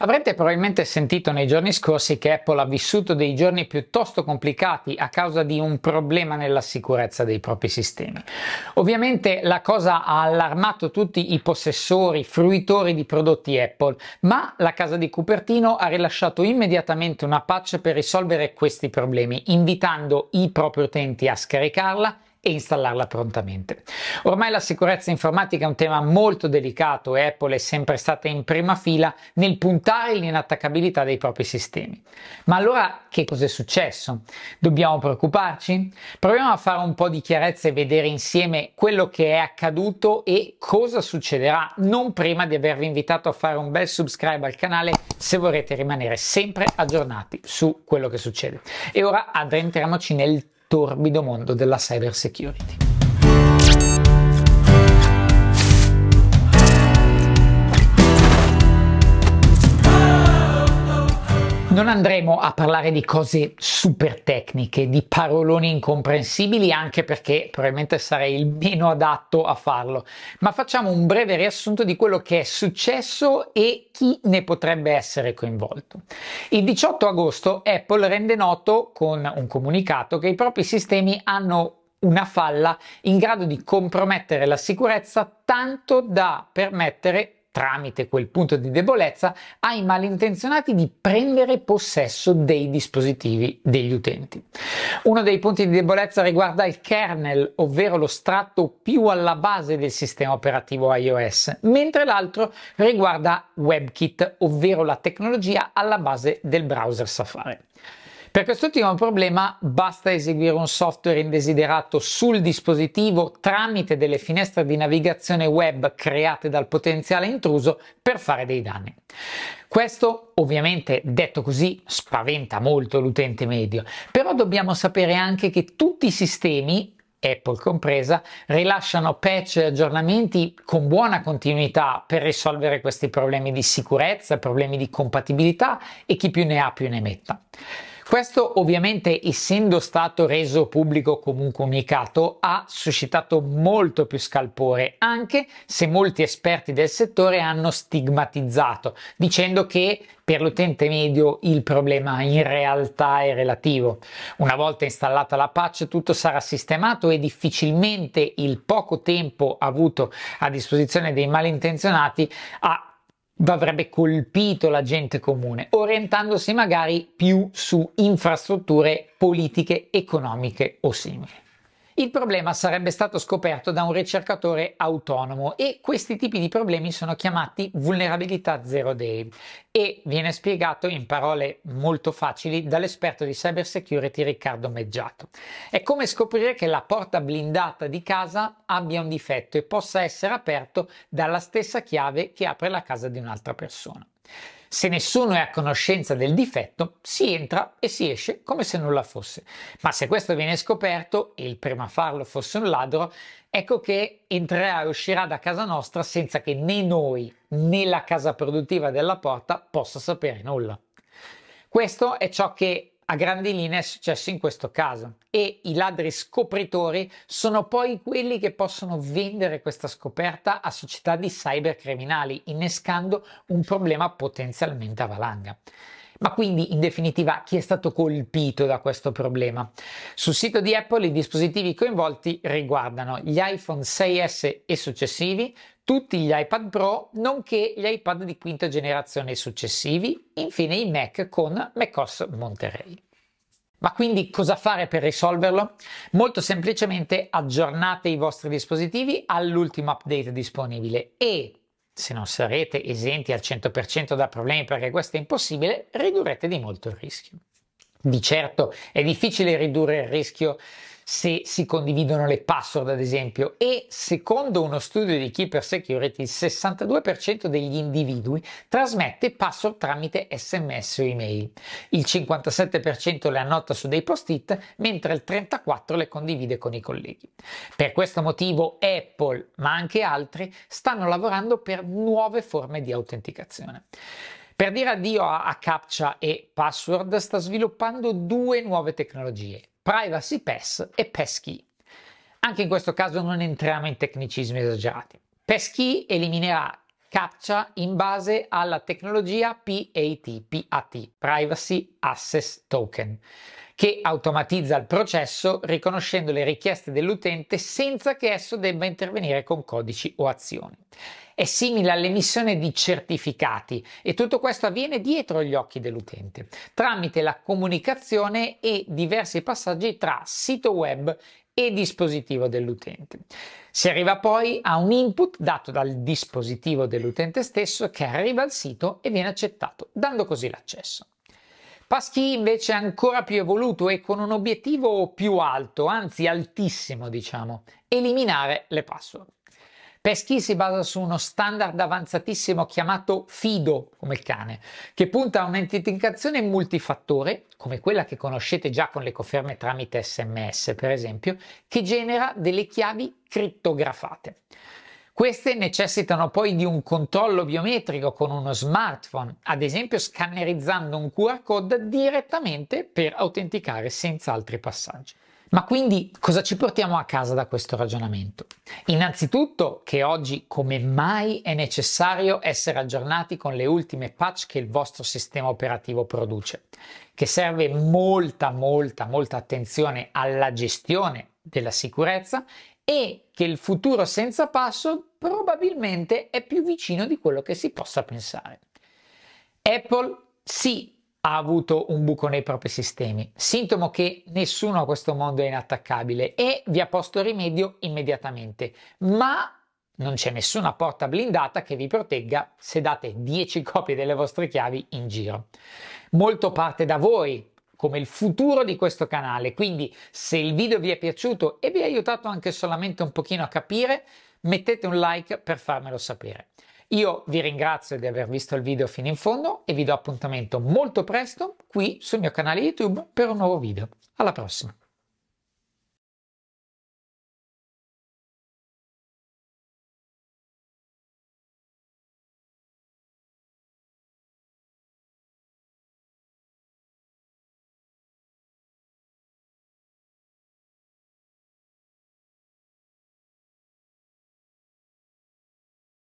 Avrete probabilmente sentito nei giorni scorsi che Apple ha vissuto dei giorni piuttosto complicati a causa di un problema nella sicurezza dei propri sistemi. Ovviamente la cosa ha allarmato tutti i possessori, fruitori di prodotti Apple, ma la casa di Cupertino ha rilasciato immediatamente una patch per risolvere questi problemi, invitando i propri utenti a scaricarla e installarla prontamente. Ormai la sicurezza informatica è un tema molto delicato e Apple è sempre stata in prima fila nel puntare l'inattaccabilità dei propri sistemi. Ma allora che cos'è successo? Dobbiamo preoccuparci? Proviamo a fare un po' di chiarezza e vedere insieme quello che è accaduto e cosa succederà, non prima di avervi invitato a fare un bel subscribe al canale se vorrete rimanere sempre aggiornati su quello che succede. E ora addentriamoci nel torbido mondo della cyber security. Non andremo a parlare di cose super tecniche, di paroloni incomprensibili, anche perché probabilmente sarei il meno adatto a farlo, ma facciamo un breve riassunto di quello che è successo e chi ne potrebbe essere coinvolto. Il 18 agosto Apple rende noto con un comunicato che i propri sistemi hanno una falla in grado di compromettere la sicurezza tanto da permettere tramite quel punto di debolezza, ai malintenzionati di prendere possesso dei dispositivi degli utenti. Uno dei punti di debolezza riguarda il kernel, ovvero lo strato più alla base del sistema operativo iOS, mentre l'altro riguarda WebKit, ovvero la tecnologia alla base del browser Safari. Per quest'ultimo problema basta eseguire un software indesiderato sul dispositivo tramite delle finestre di navigazione web create dal potenziale intruso per fare dei danni. Questo ovviamente detto così spaventa molto l'utente medio, però dobbiamo sapere anche che tutti i sistemi Apple compresa, rilasciano patch e aggiornamenti con buona continuità per risolvere questi problemi di sicurezza, problemi di compatibilità e chi più ne ha più ne metta. Questo ovviamente essendo stato reso pubblico come un comunicato ha suscitato molto più scalpore anche se molti esperti del settore hanno stigmatizzato dicendo che per l'utente medio il problema in realtà è relativo. Una volta installata la patch tutto sarà sistemato e difficilmente il poco tempo avuto a disposizione dei malintenzionati ha avrebbe colpito la gente comune, orientandosi magari più su infrastrutture politiche, economiche o simili. Il problema sarebbe stato scoperto da un ricercatore autonomo e questi tipi di problemi sono chiamati vulnerabilità zero day e viene spiegato in parole molto facili dall'esperto di cybersecurity Riccardo Meggiato. È come scoprire che la porta blindata di casa abbia un difetto e possa essere aperto dalla stessa chiave che apre la casa di un'altra persona. Se nessuno è a conoscenza del difetto, si entra e si esce come se nulla fosse. Ma se questo viene scoperto e il primo a farlo fosse un ladro, ecco che entrerà e uscirà da casa nostra senza che né noi né la casa produttiva della porta possa sapere nulla. Questo è ciò che a grandi linee è successo in questo caso e i ladri scopritori sono poi quelli che possono vendere questa scoperta a società di cybercriminali, innescando un problema potenzialmente a valanga. Ma quindi in definitiva chi è stato colpito da questo problema? Sul sito di Apple i dispositivi coinvolti riguardano gli iPhone 6S e successivi, tutti gli iPad Pro, nonché gli iPad di quinta generazione e successivi, infine i Mac con macOS Monterey. Ma quindi cosa fare per risolverlo? Molto semplicemente aggiornate i vostri dispositivi all'ultimo update disponibile e se non sarete esenti al 100% da problemi perché questo è impossibile, ridurrete di molto il rischio. Di certo è difficile ridurre il rischio se si condividono le password ad esempio e secondo uno studio di Keeper Security il 62% degli individui trasmette password tramite sms o email, il 57% le annota su dei post-it mentre il 34% le condivide con i colleghi. Per questo motivo Apple ma anche altri stanno lavorando per nuove forme di autenticazione. Per dire addio a, a CAPTCHA e Password sta sviluppando due nuove tecnologie, privacy pass e pass key. Anche in questo caso non entriamo in tecnicismi esagerati. Pass key eliminerà captcha in base alla tecnologia PAT, PAT, Privacy Access Token che automatizza il processo riconoscendo le richieste dell'utente senza che esso debba intervenire con codici o azioni. È simile all'emissione di certificati e tutto questo avviene dietro gli occhi dell'utente, tramite la comunicazione e diversi passaggi tra sito web e dispositivo dell'utente. Si arriva poi a un input dato dal dispositivo dell'utente stesso che arriva al sito e viene accettato, dando così l'accesso. Paschi invece è ancora più evoluto e con un obiettivo più alto, anzi altissimo diciamo, eliminare le password. Peschi si basa su uno standard avanzatissimo chiamato FIDO, come il cane, che punta a un'identificazione multifattore, come quella che conoscete già con le conferme tramite SMS, per esempio, che genera delle chiavi crittografate. Queste necessitano poi di un controllo biometrico con uno smartphone, ad esempio scannerizzando un QR code direttamente per autenticare senza altri passaggi. Ma quindi cosa ci portiamo a casa da questo ragionamento? Innanzitutto che oggi come mai è necessario essere aggiornati con le ultime patch che il vostro sistema operativo produce, che serve molta molta molta attenzione alla gestione della sicurezza e che il futuro senza passo probabilmente è più vicino di quello che si possa pensare. Apple sì ha avuto un buco nei propri sistemi, sintomo che nessuno a questo mondo è inattaccabile e vi ha posto rimedio immediatamente, ma non c'è nessuna porta blindata che vi protegga se date 10 copie delle vostre chiavi in giro. Molto parte da voi come il futuro di questo canale, quindi se il video vi è piaciuto e vi ha aiutato anche solamente un pochino a capire, mettete un like per farmelo sapere. Io vi ringrazio di aver visto il video fino in fondo e vi do appuntamento molto presto qui sul mio canale YouTube per un nuovo video. Alla prossima!